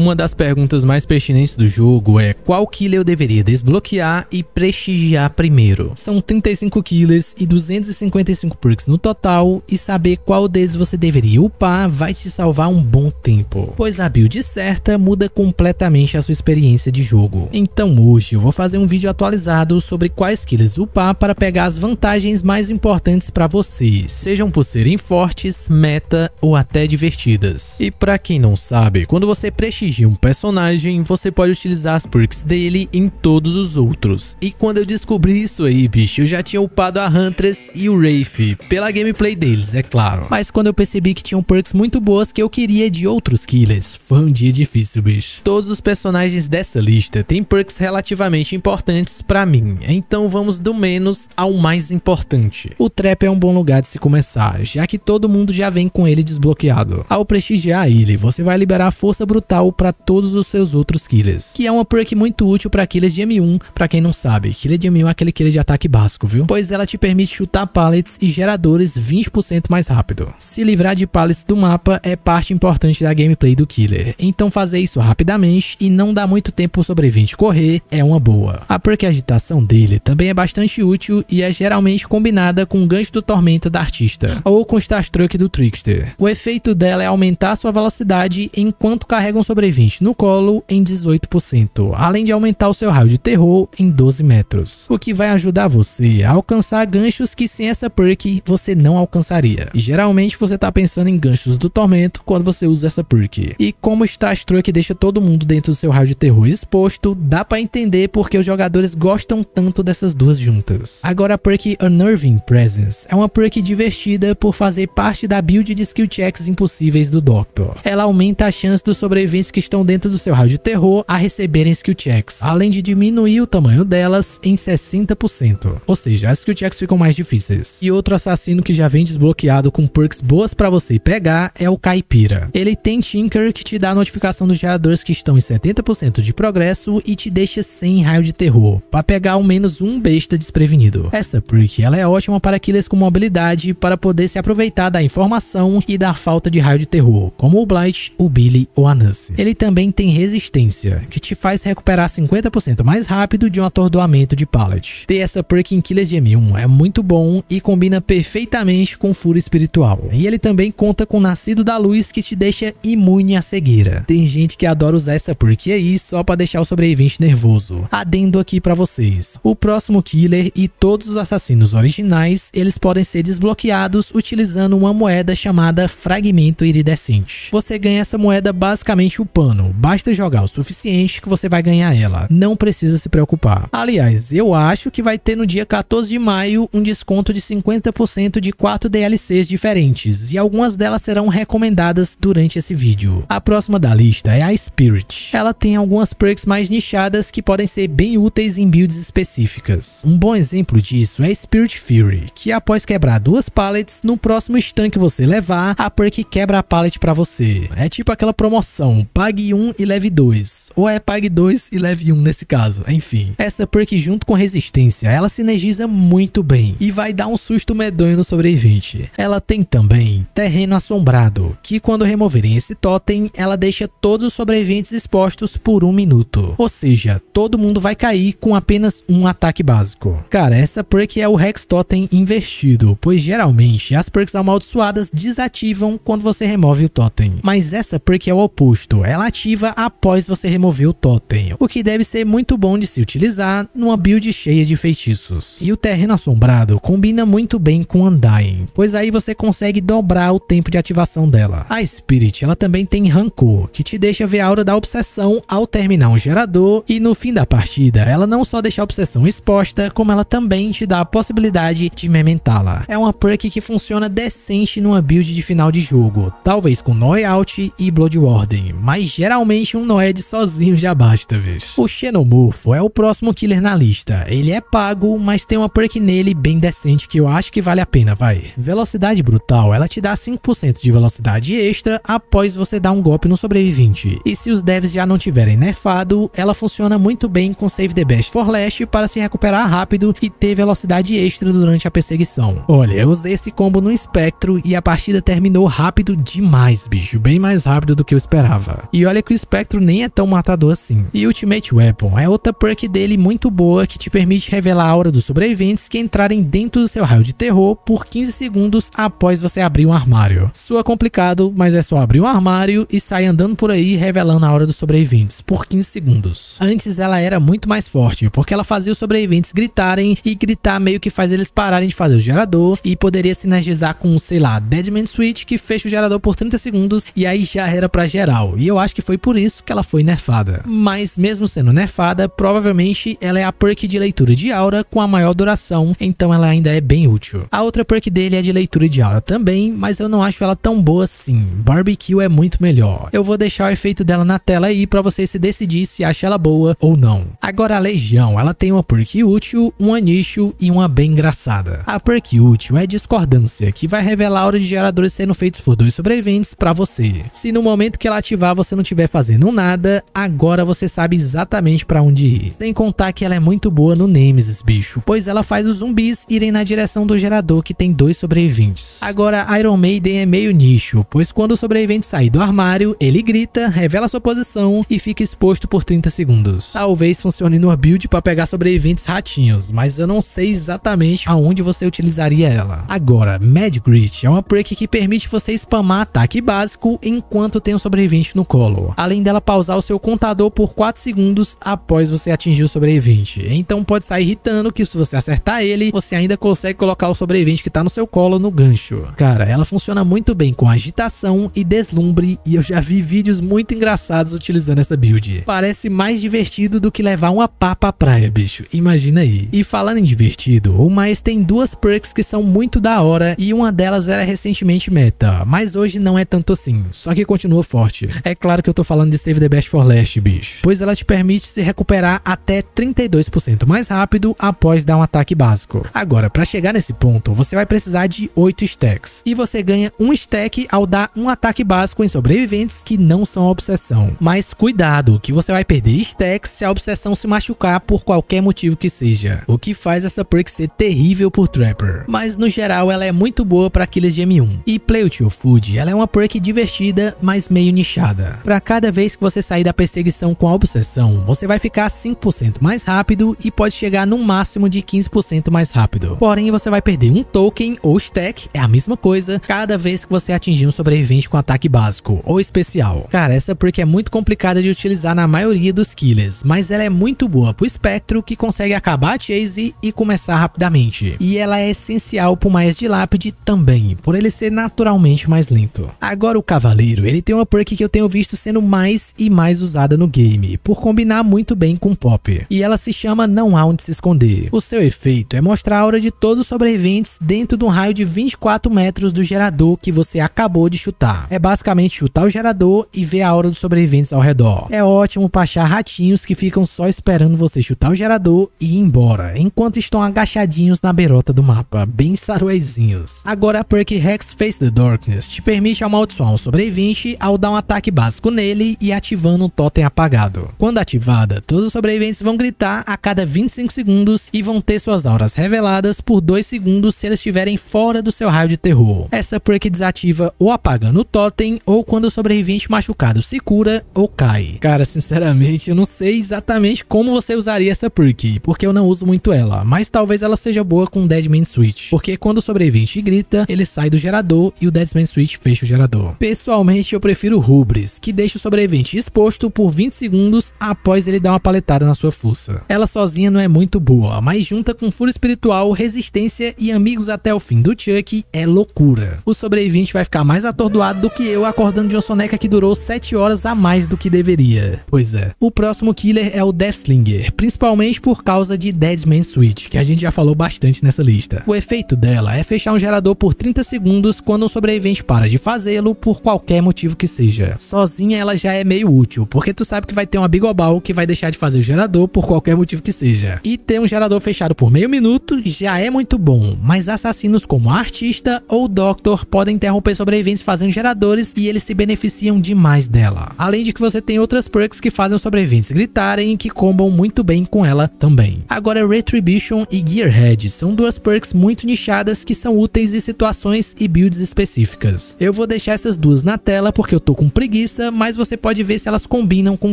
Uma das perguntas mais pertinentes do jogo é qual killer eu deveria desbloquear e prestigiar primeiro. São 35 killers e 255 perks no total e saber qual deles você deveria upar vai te salvar um bom tempo, pois a build certa muda completamente a sua experiência de jogo. Então hoje eu vou fazer um vídeo atualizado sobre quais killers upar para pegar as vantagens mais importantes para você, sejam por serem fortes, meta ou até divertidas. E para quem não sabe, quando você prestigia dirigir um personagem, você pode utilizar as perks dele em todos os outros. E quando eu descobri isso aí, bicho, eu já tinha upado a Huntress e o Wraith, pela gameplay deles, é claro. Mas quando eu percebi que tinham perks muito boas que eu queria de outros killers, foi um dia difícil, bicho. Todos os personagens dessa lista têm perks relativamente importantes pra mim, então vamos do menos ao mais importante. O Trap é um bom lugar de se começar, já que todo mundo já vem com ele desbloqueado. Ao prestigiar ele, você vai liberar a força brutal para todos os seus outros killers, que é uma perk muito útil para killers de M1, para quem não sabe. Killer de M1 é aquele killer de ataque básico, viu? Pois ela te permite chutar pallets e geradores 20% mais rápido. Se livrar de pallets do mapa é parte importante da gameplay do killer, então fazer isso rapidamente e não dar muito tempo o sobrevivente correr é uma boa. A perk agitação dele também é bastante útil e é geralmente combinada com o gancho do tormento da artista, ou com o Star Struck do Trickster. O efeito dela é aumentar sua velocidade enquanto carregam sobre sobrevivente no colo em 18%, além de aumentar o seu raio de terror em 12 metros, o que vai ajudar você a alcançar ganchos que sem essa perk você não alcançaria. E geralmente você está pensando em ganchos do tormento quando você usa essa perk. E como Starstruck deixa todo mundo dentro do seu raio de terror exposto, dá para entender porque os jogadores gostam tanto dessas duas juntas. Agora a perk Unnerving Presence é uma perk divertida por fazer parte da build de skill checks impossíveis do Doctor. Ela aumenta a chance dos sobreviventes que estão dentro do seu raio de terror a receberem skill checks, além de diminuir o tamanho delas em 60%. Ou seja, as skill checks ficam mais difíceis. E outro assassino que já vem desbloqueado com perks boas para você pegar é o Caipira. Ele tem Tinker que te dá a notificação dos geradores que estão em 70% de progresso e te deixa sem raio de terror, para pegar ao menos um besta desprevenido. Essa perk ela é ótima para killers com mobilidade para poder se aproveitar da informação e da falta de raio de terror, como o Blight, o Billy ou a Nancy. Ele também tem resistência, que te faz recuperar 50% mais rápido de um atordoamento de pallet. Ter essa perk em Killers de M1 é muito bom e combina perfeitamente com furo Espiritual. E ele também conta com Nascido da Luz, que te deixa imune à cegueira. Tem gente que adora usar essa perk aí só para deixar o sobrevivente nervoso. Adendo aqui para vocês. O próximo Killer e todos os assassinos originais, eles podem ser desbloqueados utilizando uma moeda chamada Fragmento Iridescente. Você ganha essa moeda basicamente o pano. Basta jogar o suficiente que você vai ganhar ela. Não precisa se preocupar. Aliás, eu acho que vai ter no dia 14 de maio um desconto de 50% de 4 DLCs diferentes. E algumas delas serão recomendadas durante esse vídeo. A próxima da lista é a Spirit. Ela tem algumas perks mais nichadas que podem ser bem úteis em builds específicas. Um bom exemplo disso é Spirit Fury, que após quebrar duas pallets, no próximo stun que você levar, a perk quebra a pallet para você. É tipo aquela promoção, pague 1 e leve 2. Ou é pague 2 e leve 1 nesse caso, enfim. Essa perk junto com resistência, ela sinergiza muito bem e vai dar um susto medonho no sobrevivente. Ela tem também terreno assombrado, que quando removerem esse totem, ela deixa todos os sobreviventes expostos por um minuto. Ou seja, todo mundo vai cair com apenas um ataque básico. Cara, essa perk é o Hex Totem invertido, pois geralmente as perks amaldiçoadas desativam quando você remove o totem. Mas essa perk é o oposto, relativa após você remover o totem, o que deve ser muito bom de se utilizar numa build cheia de feitiços. E o terreno assombrado combina muito bem com Undying, pois aí você consegue dobrar o tempo de ativação dela. A Spirit ela também tem Rancor, que te deixa ver a aura da obsessão ao terminar um gerador e no fim da partida ela não só deixa a obsessão exposta, como ela também te dá a possibilidade de mementá-la. É uma perk que funciona decente numa build de final de jogo, talvez com Noyout e Blood Warden, mas mas geralmente um Noed sozinho já basta, bicho. O Xenomorfo é o próximo killer na lista. Ele é pago, mas tem uma perk nele bem decente que eu acho que vale a pena, vai. Velocidade Brutal, ela te dá 5% de velocidade extra após você dar um golpe no sobrevivente. E se os devs já não tiverem nerfado, ela funciona muito bem com Save the Best for Last para se recuperar rápido e ter velocidade extra durante a perseguição. Olha, eu usei esse combo no espectro e a partida terminou rápido demais, bicho. Bem mais rápido do que eu esperava. E olha que o Espectro nem é tão matador assim. E Ultimate Weapon é outra perk dele muito boa que te permite revelar a aura dos sobreviventes que entrarem dentro do seu raio de terror por 15 segundos após você abrir um armário. Sua complicado, mas é só abrir um armário e sair andando por aí revelando a aura dos sobreviventes por 15 segundos. Antes ela era muito mais forte, porque ela fazia os sobreviventes gritarem e gritar meio que faz eles pararem de fazer o gerador e poderia sinergizar com, sei lá, Deadman Switch que fecha o gerador por 30 segundos e aí já era pra geral. E eu acho que foi por isso que ela foi nerfada. Mas mesmo sendo nerfada, provavelmente ela é a perk de leitura de aura com a maior duração, então ela ainda é bem útil. A outra perk dele é de leitura de aura também, mas eu não acho ela tão boa assim. Barbecue é muito melhor. Eu vou deixar o efeito dela na tela aí para você se decidir se acha ela boa ou não. Agora a Legião, ela tem uma perk útil, uma nicho e uma bem engraçada. A perk útil é discordância, que vai revelar a aura de geradores sendo feitos por dois sobreviventes para você. Se no momento que ela ativar você não estiver fazendo nada, agora você sabe exatamente para onde ir. Sem contar que ela é muito boa no Nemesis, bicho, pois ela faz os zumbis irem na direção do gerador que tem dois sobreviventes. Agora, Iron Maiden é meio nicho, pois quando o sobrevivente sai do armário, ele grita, revela sua posição e fica exposto por 30 segundos. Talvez funcione no build para pegar sobreviventes ratinhos, mas eu não sei exatamente aonde você utilizaria ela. Agora, Mad Grit é uma perk que permite você spamar ataque básico enquanto tem um sobrevivente no colo, além dela pausar o seu contador por 4 segundos após você atingir o sobrevivente. Então pode sair irritando que se você acertar ele, você ainda consegue colocar o sobrevivente que tá no seu colo no gancho. Cara, ela funciona muito bem com agitação e deslumbre e eu já vi vídeos muito engraçados utilizando essa build. Parece mais divertido do que levar uma pá pra praia, bicho. Imagina aí. E falando em divertido, o mais tem duas perks que são muito da hora e uma delas era recentemente meta, mas hoje não é tanto assim, só que continua forte. É claro que eu tô falando de Save the Best for Last, bicho. Pois ela te permite se recuperar até 32% mais rápido após dar um ataque básico. Agora, para chegar nesse ponto, você vai precisar de 8 stacks. E você ganha um stack ao dar um ataque básico em sobreviventes que não são obsessão. Mas cuidado, que você vai perder stacks se a obsessão se machucar por qualquer motivo que seja. O que faz essa perk ser terrível por Trapper. Mas no geral, ela é muito boa para kills de M1. E Play to Food, ela é uma perk divertida, mas meio nichada. Para cada vez que você sair da perseguição com a obsessão, você vai ficar 5% mais rápido e pode chegar no máximo de 15% mais rápido. Porém, você vai perder um token ou stack, é a mesma coisa, cada vez que você atingir um sobrevivente com ataque básico ou especial. Cara, essa perk é muito complicada de utilizar na maioria dos killers, mas ela é muito boa pro espectro que consegue acabar a chase e começar rapidamente. E ela é essencial pro mais de lápide também, por ele ser naturalmente mais lento. Agora o cavaleiro, ele tem uma perk que eu tenho visto visto sendo mais e mais usada no game, por combinar muito bem com pop. E ela se chama Não Há Onde Se Esconder. O seu efeito é mostrar a aura de todos os sobreviventes dentro de um raio de 24 metros do gerador que você acabou de chutar. É basicamente chutar o gerador e ver a aura dos sobreviventes ao redor. É ótimo para achar ratinhos que ficam só esperando você chutar o gerador e ir embora, enquanto estão agachadinhos na beirota do mapa, bem saruezinhos. Agora a perk Hex Face the Darkness te permite amaldiçoar um sobrevivente ao dar um ataque básico com nele e ativando um totem apagado. Quando ativada, todos os sobreviventes vão gritar a cada 25 segundos e vão ter suas auras reveladas por 2 segundos se eles estiverem fora do seu raio de terror. Essa perk desativa ou apagando o totem ou quando o sobrevivente machucado se cura ou cai. Cara, sinceramente, eu não sei exatamente como você usaria essa perk, porque eu não uso muito ela, mas talvez ela seja boa com o Deadman Switch, porque quando o sobrevivente grita, ele sai do gerador e o Deadman Switch fecha o gerador. Pessoalmente, eu prefiro Rubris, que deixa o sobrevivente exposto por 20 segundos após ele dar uma paletada na sua força. Ela sozinha não é muito boa, mas junta com furo espiritual, resistência e amigos até o fim do Chuck é loucura. O sobrevivente vai ficar mais atordoado do que eu acordando de uma soneca que durou 7 horas a mais do que deveria. Pois é. O próximo killer é o Deathslinger, principalmente por causa de Deadman Switch, que a gente já falou bastante nessa lista. O efeito dela é fechar um gerador por 30 segundos quando o sobrevivente para de fazê-lo por qualquer motivo que seja. Sozinho sozinha ela já é meio útil, porque tu sabe que vai ter uma bigobal que vai deixar de fazer o gerador por qualquer motivo que seja. E ter um gerador fechado por meio minuto já é muito bom, mas assassinos como Artista ou Doctor podem interromper sobreviventes fazendo geradores e eles se beneficiam demais dela. Além de que você tem outras perks que fazem os sobreviventes gritarem e que combam muito bem com ela também. Agora Retribution e Gearhead são duas perks muito nichadas que são úteis em situações e builds específicas. Eu vou deixar essas duas na tela porque eu tô com preguiça mas você pode ver se elas combinam com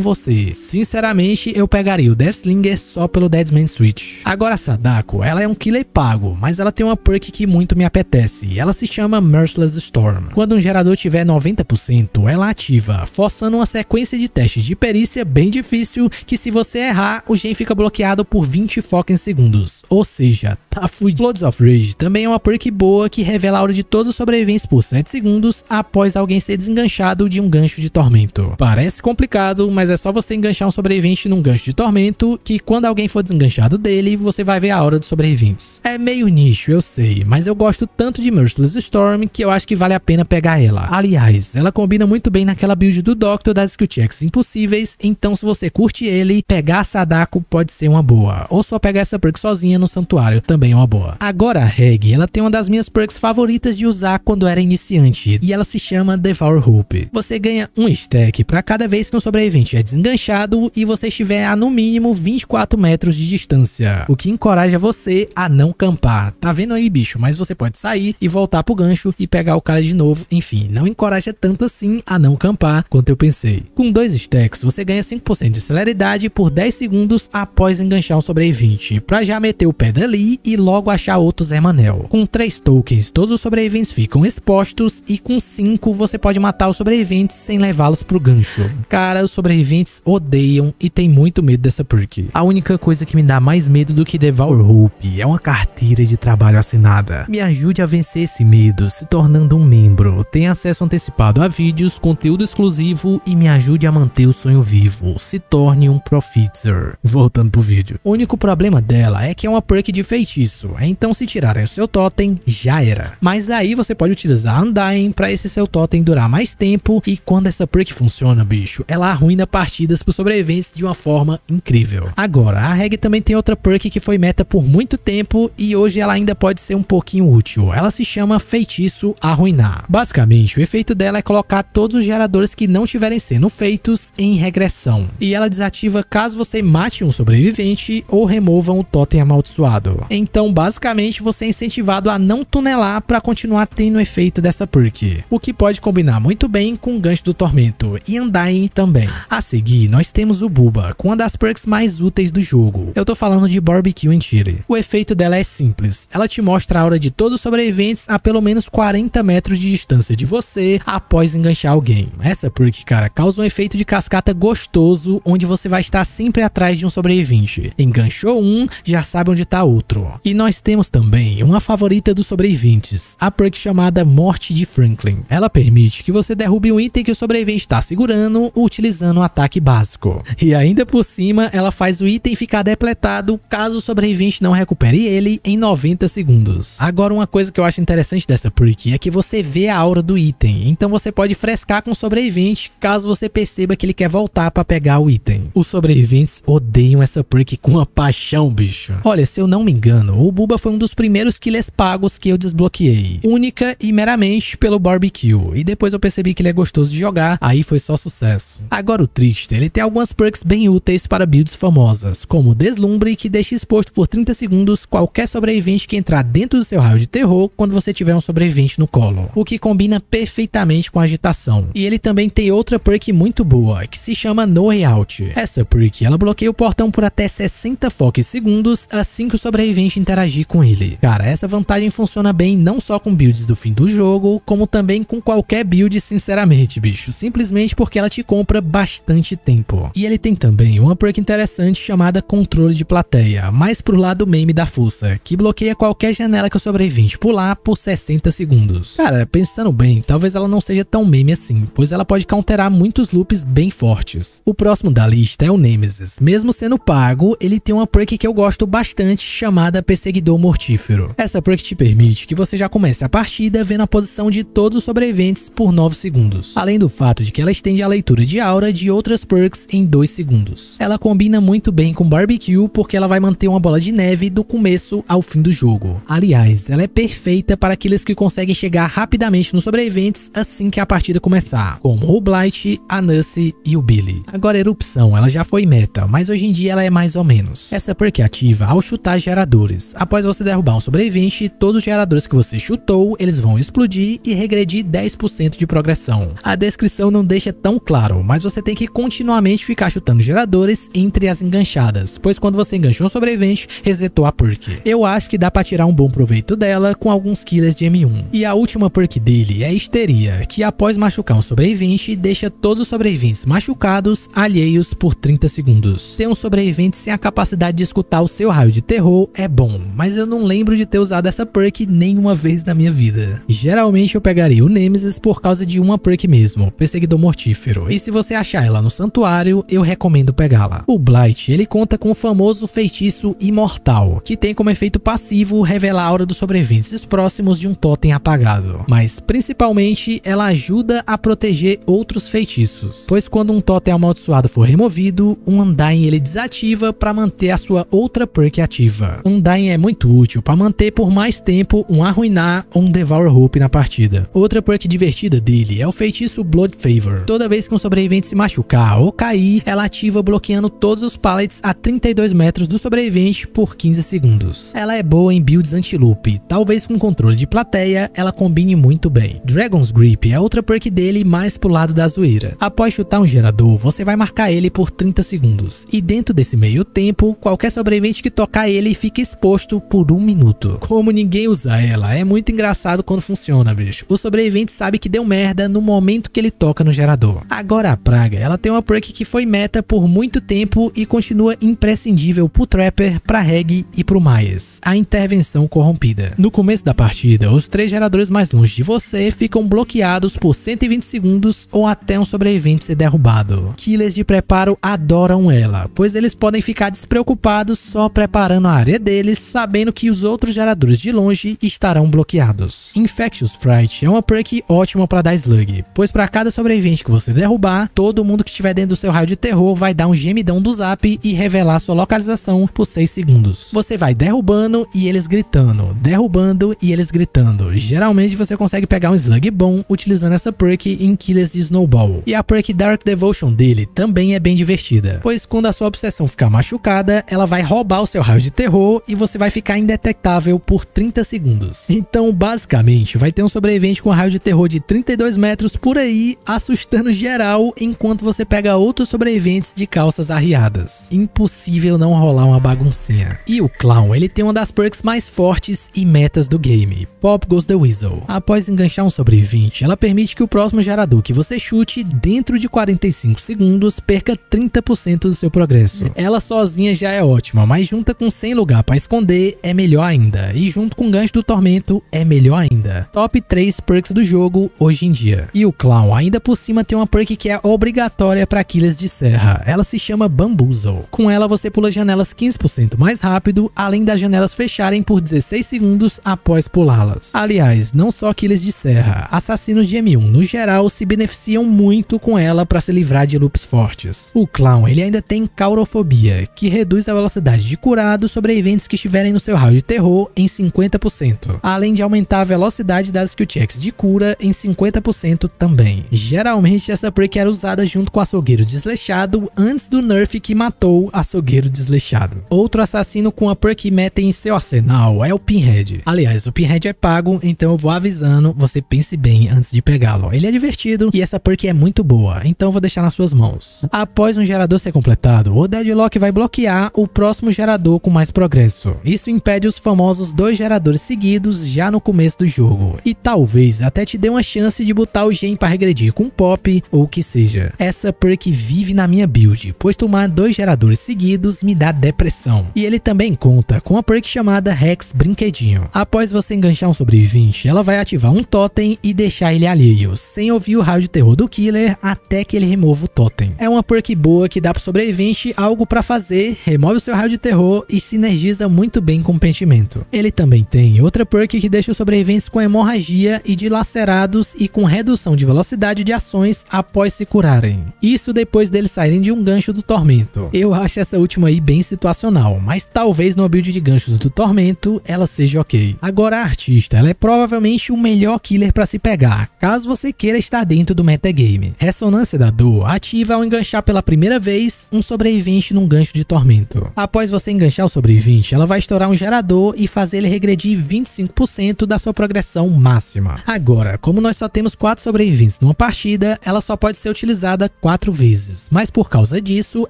você. Sinceramente, eu pegaria o Deathslinger só pelo Deadman Switch. Agora a Sadako, ela é um killer pago, mas ela tem uma perk que muito me apetece. Ela se chama Merciless Storm. Quando um gerador tiver 90%, ela ativa, forçando uma sequência de testes de perícia bem difícil, que se você errar, o gen fica bloqueado por 20 em segundos. Ou seja, tá fudido. Floods of Rage também é uma perk boa que revela a aura de todos os sobreviventes por 7 segundos após alguém ser desenganchado de um gancho de de tormento. Parece complicado, mas é só você enganchar um sobrevivente num gancho de tormento que quando alguém for desenganchado dele, você vai ver a aura dos sobreviventes. É meio nicho, eu sei, mas eu gosto tanto de Merciless Storm que eu acho que vale a pena pegar ela. Aliás, ela combina muito bem naquela build do Doctor das skill checks impossíveis, então se você curte ele, pegar Sadako pode ser uma boa. Ou só pegar essa perk sozinha no santuário, também é uma boa. Agora a Reg, ela tem uma das minhas perks favoritas de usar quando era iniciante, e ela se chama Devour Hope. Você ganha um stack para cada vez que um sobrevivente é desenganchado e você estiver a no mínimo 24 metros de distância, o que encoraja você a não campar. Tá vendo aí, bicho? Mas você pode sair e voltar pro gancho e pegar o cara de novo. Enfim, não encoraja tanto assim a não campar quanto eu pensei. Com dois stacks, você ganha 5% de celeridade por 10 segundos após enganchar um sobrevivente, para já meter o pé dali e logo achar outro Manel. Com três tokens, todos os sobreviventes ficam expostos e com cinco você pode matar os sobreviventes sem levá-los pro gancho. Cara, os sobreviventes odeiam e têm muito medo dessa perk. A única coisa que me dá mais medo do que Devour Hope é uma carteira de trabalho assinada. Me ajude a vencer esse medo, se tornando um membro. Tenha acesso antecipado a vídeos, conteúdo exclusivo e me ajude a manter o sonho vivo. Se torne um Profitzer. Voltando pro vídeo. O único problema dela é que é uma perk de feitiço, então se tirarem o seu totem, já era. Mas aí você pode utilizar Undying para esse seu totem durar mais tempo e quando essa essa perk funciona, bicho. Ela arruina partidas por sobreviventes de uma forma incrível. Agora, a Reg também tem outra perk que foi meta por muito tempo e hoje ela ainda pode ser um pouquinho útil. Ela se chama Feitiço Arruinar. Basicamente, o efeito dela é colocar todos os geradores que não estiverem sendo feitos em regressão. E ela desativa caso você mate um sobrevivente ou remova um totem amaldiçoado. Então, basicamente, você é incentivado a não tunelar para continuar tendo o efeito dessa perk. O que pode combinar muito bem com o gancho do tornado Tormento e Undyne também. A seguir, nós temos o Buba, com uma das perks mais úteis do jogo. Eu tô falando de Barbecue and Chile. O efeito dela é simples, ela te mostra a aura de todos os sobreviventes a pelo menos 40 metros de distância de você após enganchar alguém. Essa perk, cara, causa um efeito de cascata gostoso, onde você vai estar sempre atrás de um sobrevivente. Enganchou um, já sabe onde tá outro. E nós temos também uma favorita dos sobreviventes, a perk chamada Morte de Franklin. Ela permite que você derrube um item que o sobrevivente Sobrevivente está segurando utilizando o um ataque básico. E ainda por cima, ela faz o item ficar depletado caso o sobrevivente não recupere ele em 90 segundos. Agora uma coisa que eu acho interessante dessa perk é que você vê a aura do item, então você pode frescar com o sobrevivente caso você perceba que ele quer voltar para pegar o item. Os sobreviventes odeiam essa perk com uma paixão, bicho. Olha, se eu não me engano, o Buba foi um dos primeiros killers pagos que eu desbloqueei, única e meramente pelo barbecue, e depois eu percebi que ele é gostoso de jogar aí foi só sucesso. Agora o Trickster, ele tem algumas perks bem úteis para builds famosas, como Deslumbre, que deixa exposto por 30 segundos qualquer sobrevivente que entrar dentro do seu raio de terror quando você tiver um sobrevivente no colo, o que combina perfeitamente com a agitação. E ele também tem outra perk muito boa, que se chama No Out. Essa perk, ela bloqueia o portão por até 60 foques segundos assim que o sobrevivente interagir com ele. Cara, essa vantagem funciona bem não só com builds do fim do jogo, como também com qualquer build sinceramente, bicho simplesmente porque ela te compra bastante tempo. E ele tem também uma perk interessante chamada controle de plateia, mais pro lado meme da força, que bloqueia qualquer janela que o sobrevivente pular por 60 segundos. Cara, pensando bem, talvez ela não seja tão meme assim, pois ela pode counterar muitos loops bem fortes. O próximo da lista é o Nemesis. Mesmo sendo pago, ele tem uma perk que eu gosto bastante chamada Perseguidor Mortífero. Essa perk te permite que você já comece a partida vendo a posição de todos os sobreviventes por 9 segundos. Além do fato de que ela estende a leitura de aura de outras perks em 2 segundos. Ela combina muito bem com Barbecue porque ela vai manter uma bola de neve do começo ao fim do jogo. Aliás, ela é perfeita para aqueles que conseguem chegar rapidamente nos sobreviventes assim que a partida começar, como o Blight, a Nurse e o Billy. Agora Erupção, ela já foi meta, mas hoje em dia ela é mais ou menos. Essa perk ativa ao chutar geradores. Após você derrubar um sobrevivente, todos os geradores que você chutou, eles vão explodir e regredir 10% de progressão. A descrição descrição não deixa tão claro, mas você tem que continuamente ficar chutando geradores entre as enganchadas, pois quando você enganchou um sobrevivente, resetou a perk. Eu acho que dá pra tirar um bom proveito dela com alguns killers de M1. E a última perk dele é a histeria, que após machucar um sobrevivente, deixa todos os sobreviventes machucados alheios por 30 segundos. Ter um sobrevivente sem a capacidade de escutar o seu raio de terror é bom, mas eu não lembro de ter usado essa perk nenhuma vez na minha vida. Geralmente eu pegaria o Nemesis por causa de uma perk mesmo, perseguidor mortífero, e se você achar ela no santuário, eu recomendo pegá-la. O Blight, ele conta com o famoso feitiço imortal, que tem como efeito passivo revelar a aura dos sobreviventes próximos de um totem apagado, mas principalmente ela ajuda a proteger outros feitiços, pois quando um totem amaldiçoado for removido, um Undyne ele desativa para manter a sua outra perk ativa. Undyne é muito útil para manter por mais tempo um Arruinar ou um Devour Hope na partida. Outra perk divertida dele é o feitiço Blood Favor. Toda vez que um sobrevivente se machucar ou cair, ela ativa bloqueando todos os pallets a 32 metros do sobrevivente por 15 segundos. Ela é boa em builds anti-loop, talvez com controle de plateia ela combine muito bem. Dragon's Grip é outra perk dele mais pro lado da zoeira. Após chutar um gerador, você vai marcar ele por 30 segundos e dentro desse meio tempo, qualquer sobrevivente que tocar ele fica exposto por um minuto. Como ninguém usa ela, é muito engraçado quando funciona, bicho. O sobrevivente sabe que deu merda no momento que ele toca no gerador. Agora a Praga, ela tem uma perk que foi meta por muito tempo e continua imprescindível pro Trapper, pra Reg e pro Myers, a intervenção corrompida. No começo da partida, os três geradores mais longe de você ficam bloqueados por 120 segundos ou até um sobrevivente ser derrubado. Killers de preparo adoram ela, pois eles podem ficar despreocupados só preparando a área deles, sabendo que os outros geradores de longe estarão bloqueados. Infectious Fright é uma perk ótima para dar slug, pois para cada cada sobrevivente que você derrubar, todo mundo que estiver dentro do seu raio de terror vai dar um gemidão do zap e revelar sua localização por 6 segundos. Você vai derrubando e eles gritando, derrubando e eles gritando. Geralmente você consegue pegar um slug bom utilizando essa perk em Killers de Snowball. E a perk Dark Devotion dele também é bem divertida, pois quando a sua obsessão ficar machucada, ela vai roubar o seu raio de terror e você vai ficar indetectável por 30 segundos. Então, basicamente, vai ter um sobrevivente com um raio de terror de 32 metros por aí assustando geral enquanto você pega outros sobreviventes de calças arriadas. Impossível não rolar uma baguncinha. E o Clown, ele tem uma das perks mais fortes e metas do game, Pop Goes the Weasel. Após enganchar um sobrevivente, ela permite que o próximo gerador que você chute dentro de 45 segundos perca 30% do seu progresso. Ela sozinha já é ótima, mas junta com 100 lugar para esconder é melhor ainda, e junto com o gancho do tormento é melhor ainda. Top 3 perks do jogo hoje em dia. E o Clown Ainda por cima tem uma perk que é obrigatória para Aquiles de serra. Ela se chama Bamboozle. Com ela você pula janelas 15% mais rápido, além das janelas fecharem por 16 segundos após pulá-las. Aliás, não só Aquiles de serra, assassinos de M1 no geral se beneficiam muito com ela para se livrar de loops fortes. O clown ele ainda tem caurofobia, que reduz a velocidade de curado sobre eventos que estiverem no seu raio de terror em 50%, além de aumentar a velocidade das skill checks de cura em 50% também. Geralmente essa perk era usada junto com açougueiro desleixado antes do nerf que matou açougueiro desleixado. Outro assassino com a perk meta em seu arsenal é o Pinhead. Aliás, o Pinhead é pago, então eu vou avisando, você pense bem antes de pegá-lo. Ele é divertido e essa perk é muito boa, então vou deixar nas suas mãos. Após um gerador ser completado, o Deadlock vai bloquear o próximo gerador com mais progresso. Isso impede os famosos dois geradores seguidos já no começo do jogo. E talvez até te dê uma chance de botar o gen para regredir dividir com pop ou o que seja. Essa perk vive na minha build, pois tomar dois geradores seguidos me dá depressão. E ele também conta com a perk chamada Rex Brinquedinho. Após você enganchar um sobrevivente, ela vai ativar um totem e deixar ele alheio, sem ouvir o rádio terror do killer até que ele remova o totem. É uma perk boa que dá pro sobrevivente algo para fazer, remove o seu raio de terror e sinergiza muito bem com o pentimento. Ele também tem outra perk que deixa os sobreviventes com hemorragia e dilacerados e com redução de velocidade quantidade de ações após se curarem. Isso depois deles saírem de um gancho do tormento. Eu acho essa última aí bem situacional, mas talvez no build de ganchos do tormento ela seja ok. Agora a artista, ela é provavelmente o melhor killer para se pegar, caso você queira estar dentro do metagame. Ressonância da dor ativa ao enganchar pela primeira vez um sobrevivente num gancho de tormento. Após você enganchar o sobrevivente, ela vai estourar um gerador e fazer ele regredir 25% da sua progressão máxima. Agora, como nós só temos 4 sobreviventes numa partida, ela só pode ser utilizada quatro vezes. Mas por causa disso,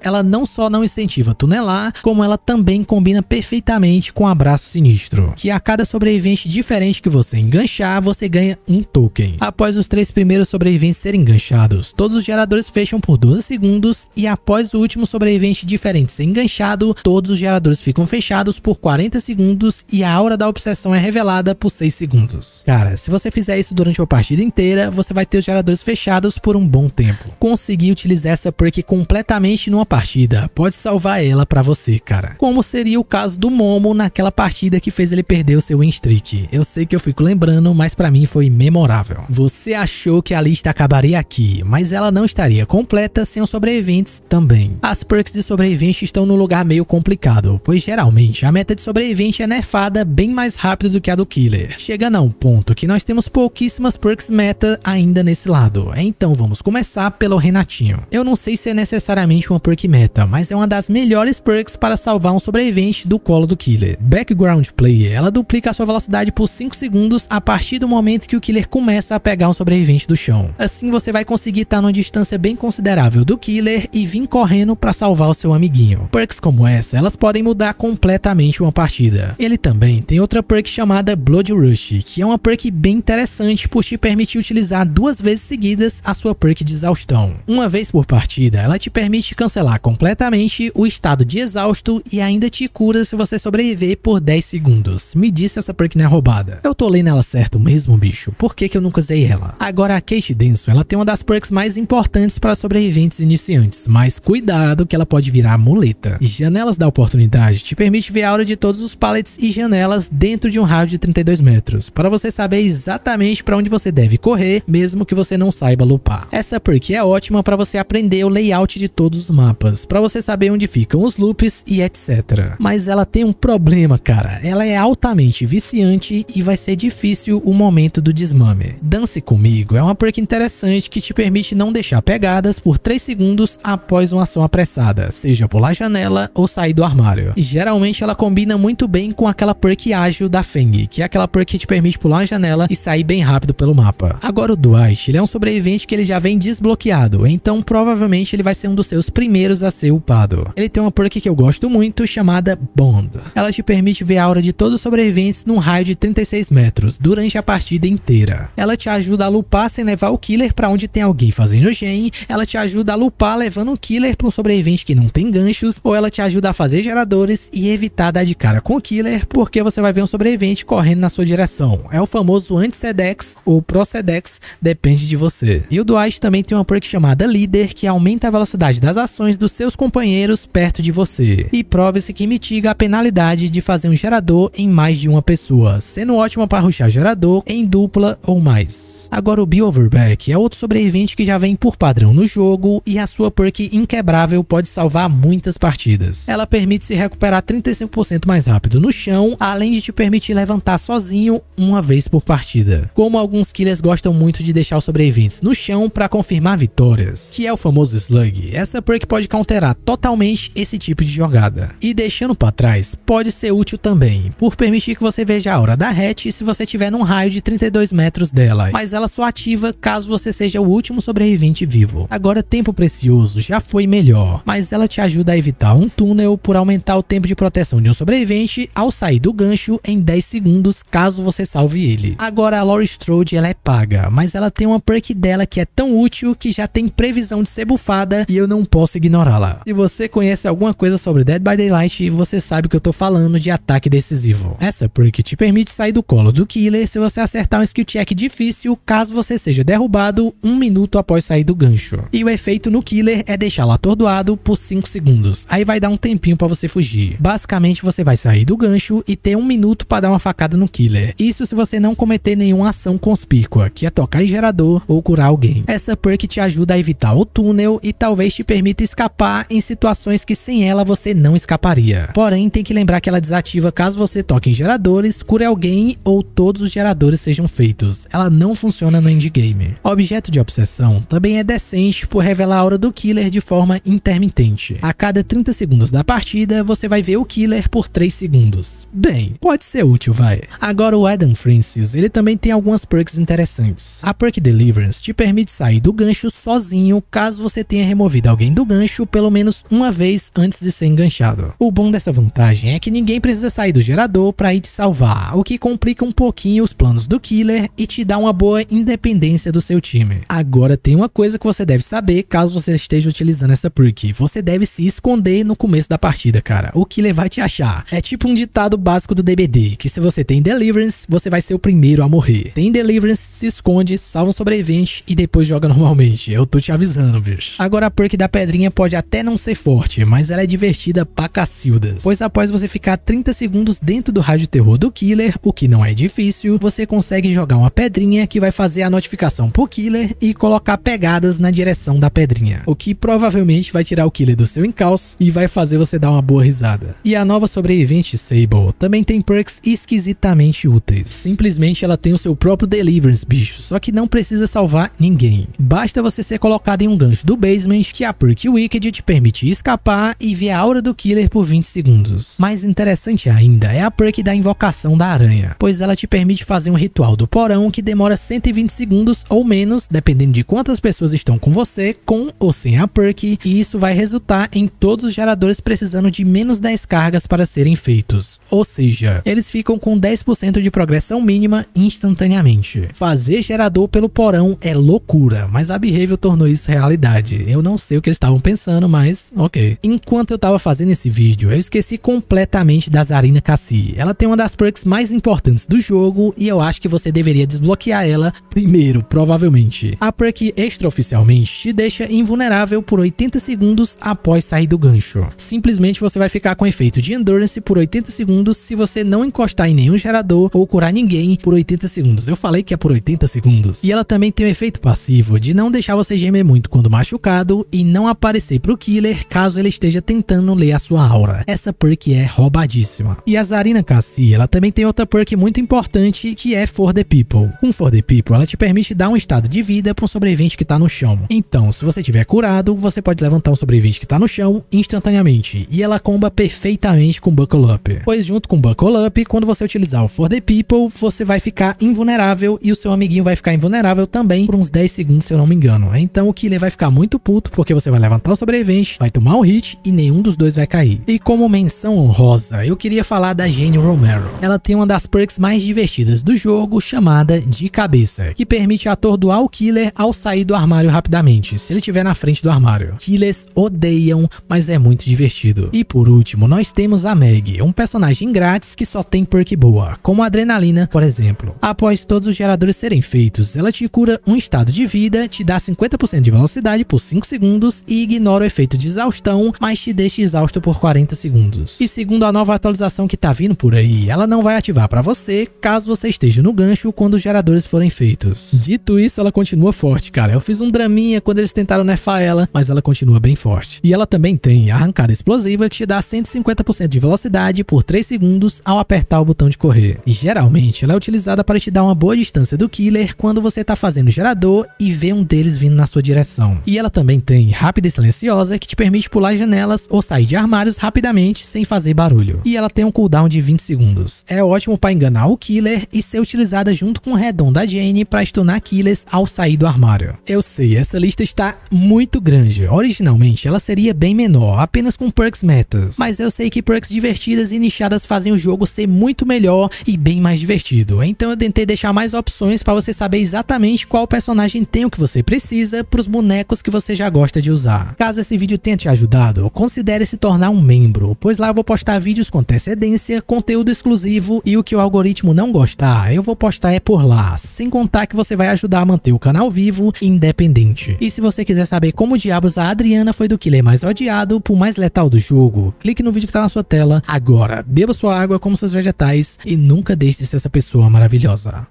ela não só não incentiva tunelar, como ela também combina perfeitamente com o Abraço Sinistro, que a cada sobrevivente diferente que você enganchar, você ganha um token. Após os três primeiros sobreviventes serem enganchados, todos os geradores fecham por 12 segundos e após o último sobrevivente diferente ser enganchado, todos os geradores ficam fechados por 40 segundos e a aura da obsessão é revelada por 6 segundos. Cara, se você fizer isso durante uma partida inteira, você vai ter os geradores olhos fechados por um bom tempo. Consegui utilizar essa perk completamente numa partida. Pode salvar ela pra você, cara. Como seria o caso do Momo naquela partida que fez ele perder o seu win streak. Eu sei que eu fico lembrando, mas pra mim foi memorável. Você achou que a lista acabaria aqui, mas ela não estaria completa sem os sobreviventes também. As perks de sobrevivente estão no lugar meio complicado, pois geralmente a meta de sobrevivente é nerfada bem mais rápido do que a do killer, Chega a um ponto que nós temos pouquíssimas perks meta ainda nesse lado. Então vamos começar pelo Renatinho. Eu não sei se é necessariamente uma perk meta, mas é uma das melhores perks para salvar um sobrevivente do colo do killer. Background Player, ela duplica a sua velocidade por 5 segundos a partir do momento que o killer começa a pegar um sobrevivente do chão. Assim você vai conseguir estar numa distância bem considerável do killer e vir correndo para salvar o seu amiguinho. Perks como essa, elas podem mudar completamente uma partida. Ele também tem outra perk chamada Blood Rush, que é uma perk bem interessante por te permitir utilizar duas vezes seguidas seguidas a sua perk de exaustão. Uma vez por partida, ela te permite cancelar completamente o estado de exausto e ainda te cura se você sobreviver por 10 segundos. Me disse essa perk não é roubada. Eu tô lendo ela certo mesmo, bicho? Por que, que eu nunca usei ela? Agora, a Kate Denso, ela tem uma das perks mais importantes para sobreviventes iniciantes, mas cuidado que ela pode virar muleta. Janelas da oportunidade te permite ver a aura de todos os pallets e janelas dentro de um raio de 32 metros, para você saber exatamente para onde você deve correr, mesmo que você não não saiba lupar. Essa perk é ótima para você aprender o layout de todos os mapas, para você saber onde ficam os loops e etc. Mas ela tem um problema, cara. Ela é altamente viciante e vai ser difícil o momento do desmame. Dance comigo é uma perk interessante que te permite não deixar pegadas por 3 segundos após uma ação apressada, seja pular janela ou sair do armário. Geralmente ela combina muito bem com aquela perk ágil da Feng, que é aquela perk que te permite pular uma janela e sair bem rápido pelo mapa. Agora o Dwight, ele é um sobrevivente que ele já vem desbloqueado, então provavelmente ele vai ser um dos seus primeiros a ser upado. Ele tem uma perk que eu gosto muito, chamada Bond. Ela te permite ver a aura de todos os sobreviventes num raio de 36 metros, durante a partida inteira. Ela te ajuda a lupar sem levar o killer para onde tem alguém fazendo gen, ela te ajuda a lupar levando o killer para um sobrevivente que não tem ganchos, ou ela te ajuda a fazer geradores e evitar dar de cara com o killer, porque você vai ver um sobrevivente correndo na sua direção. É o famoso anti-sedex ou pro-sedex, depende de você. E o Dwight também tem uma perk chamada Líder, que aumenta a velocidade das ações dos seus companheiros perto de você. E prove-se que mitiga a penalidade de fazer um gerador em mais de uma pessoa, sendo ótima para ruxar gerador em dupla ou mais. Agora o Bill Overback é outro sobrevivente que já vem por padrão no jogo e a sua perk inquebrável pode salvar muitas partidas. Ela permite se recuperar 35% mais rápido no chão, além de te permitir levantar sozinho uma vez por partida. Como alguns killers gostam muito de deixar o sobrevivente sobreviventes no chão para confirmar vitórias, que é o famoso slug. Essa perk pode counterar totalmente esse tipo de jogada. E deixando para trás, pode ser útil também, por permitir que você veja a hora da hatch se você tiver num raio de 32 metros dela, mas ela só ativa caso você seja o último sobrevivente vivo. Agora tempo precioso já foi melhor, mas ela te ajuda a evitar um túnel por aumentar o tempo de proteção de um sobrevivente ao sair do gancho em 10 segundos caso você salve ele. Agora a Laurie Strode ela é paga, mas ela tem uma perk que dela que é tão útil que já tem previsão de ser bufada e eu não posso ignorá-la. Se você conhece alguma coisa sobre Dead by Daylight, você sabe que eu tô falando de ataque decisivo. Essa porque te permite sair do colo do killer se você acertar um skill check difícil caso você seja derrubado um minuto após sair do gancho. E o efeito no killer é deixá-lo atordoado por 5 segundos, aí vai dar um tempinho para você fugir. Basicamente você vai sair do gancho e ter um minuto para dar uma facada no killer. Isso se você não cometer nenhuma ação conspícua, que é tocar em gerador ou curar alguém. Essa perk te ajuda a evitar o túnel e talvez te permita escapar em situações que sem ela você não escaparia. Porém, tem que lembrar que ela desativa caso você toque em geradores, cure alguém ou todos os geradores sejam feitos. Ela não funciona no endgame. Objeto de obsessão também é decente por revelar a aura do killer de forma intermitente. A cada 30 segundos da partida, você vai ver o killer por 3 segundos. Bem, pode ser útil, vai. Agora o Adam Francis, ele também tem algumas perks interessantes. A perk Deliver te permite sair do gancho sozinho caso você tenha removido alguém do gancho pelo menos uma vez antes de ser enganchado. O bom dessa vantagem é que ninguém precisa sair do gerador para ir te salvar, o que complica um pouquinho os planos do killer e te dá uma boa independência do seu time. Agora tem uma coisa que você deve saber caso você esteja utilizando essa perk, você deve se esconder no começo da partida, cara. O killer vai te achar. É tipo um ditado básico do DBD, que se você tem Deliverance, você vai ser o primeiro a morrer. Tem Deliverance, se esconde, salva um sobrevivente e depois joga normalmente. Eu tô te avisando, bicho. Agora a perk da pedrinha pode até não ser forte, mas ela é divertida pra cacildas. Pois após você ficar 30 segundos dentro do rádio terror do killer, o que não é difícil, você consegue jogar uma pedrinha que vai fazer a notificação pro killer e colocar pegadas na direção da pedrinha. O que provavelmente vai tirar o killer do seu encalço e vai fazer você dar uma boa risada. E a nova sobrevivente Sable também tem perks esquisitamente úteis. Simplesmente ela tem o seu próprio deliverance, bicho, só que não precisa salvar salvar ninguém. Basta você ser colocado em um gancho do basement que a perk Wicked te permite escapar e ver a aura do killer por 20 segundos. Mais interessante ainda é a perk da invocação da aranha, pois ela te permite fazer um ritual do porão que demora 120 segundos ou menos, dependendo de quantas pessoas estão com você, com ou sem a perk, e isso vai resultar em todos os geradores precisando de menos 10 cargas para serem feitos. Ou seja, eles ficam com 10% de progressão mínima instantaneamente. Fazer gerador pelo porão é loucura, mas a Behavior tornou isso realidade. Eu não sei o que eles estavam pensando, mas ok. Enquanto eu estava fazendo esse vídeo, eu esqueci completamente da Zarina Cassie. Ela tem uma das perks mais importantes do jogo e eu acho que você deveria desbloquear ela primeiro, provavelmente. A perk extraoficialmente te deixa invulnerável por 80 segundos após sair do gancho. Simplesmente você vai ficar com efeito de Endurance por 80 segundos se você não encostar em nenhum gerador ou curar ninguém por 80 segundos. Eu falei que é por 80 segundos. E ela também também tem o efeito passivo de não deixar você gemer muito quando machucado e não aparecer pro killer caso ele esteja tentando ler a sua aura. Essa perk é roubadíssima. E a Zarina Cassi, ela também tem outra perk muito importante que é For the People. Com For the People, ela te permite dar um estado de vida para um sobrevivente que tá no chão. Então, se você tiver curado, você pode levantar um sobrevivente que tá no chão instantaneamente e ela comba perfeitamente com Buckle Up. Pois junto com Buckle Up, quando você utilizar o For the People, você vai ficar invulnerável e o seu amiguinho vai ficar invulnerável também também por uns 10 segundos, se eu não me engano. Então o Killer vai ficar muito puto, porque você vai levantar o sobrevivente, vai tomar um hit e nenhum dos dois vai cair. E como menção honrosa, eu queria falar da Jane Romero. Ela tem uma das perks mais divertidas do jogo, chamada de cabeça, que permite atordoar o Killer ao sair do armário rapidamente, se ele estiver na frente do armário. Killers odeiam, mas é muito divertido. E por último, nós temos a Meg, um personagem grátis que só tem perk boa, como adrenalina, por exemplo. Após todos os geradores serem feitos, ela te cura um estado de vida, te dá 50% de velocidade por 5 segundos e ignora o efeito de exaustão, mas te deixa exausto por 40 segundos. E segundo a nova atualização que tá vindo por aí, ela não vai ativar para você caso você esteja no gancho quando os geradores forem feitos. Dito isso, ela continua forte, cara. Eu fiz um draminha quando eles tentaram nerfar ela, mas ela continua bem forte. E ela também tem arrancada explosiva que te dá 150% de velocidade por 3 segundos ao apertar o botão de correr. E geralmente ela é utilizada para te dar uma boa distância do killer quando você tá fazendo fazendo gerador e vê um deles vindo na sua direção. E ela também tem rápida e silenciosa, que te permite pular janelas ou sair de armários rapidamente sem fazer barulho. E ela tem um cooldown de 20 segundos. É ótimo para enganar o killer e ser utilizada junto com o redom da Jane para stunar killers ao sair do armário. Eu sei, essa lista está muito grande. Originalmente ela seria bem menor, apenas com perks metas. Mas eu sei que perks divertidas e nichadas fazem o jogo ser muito melhor e bem mais divertido. Então eu tentei deixar mais opções para você saber exatamente qual personagem tem o que você precisa para os bonecos que você já gosta de usar. Caso esse vídeo tenha te ajudado, considere se tornar um membro, pois lá eu vou postar vídeos com antecedência, conteúdo exclusivo e o que o algoritmo não gostar, eu vou postar é por lá, sem contar que você vai ajudar a manter o canal vivo e independente. E se você quiser saber como diabos a Adriana foi do killer mais odiado pro mais letal do jogo, clique no vídeo que tá na sua tela agora, beba sua água como seus vegetais e nunca deixe de ser essa pessoa maravilhosa.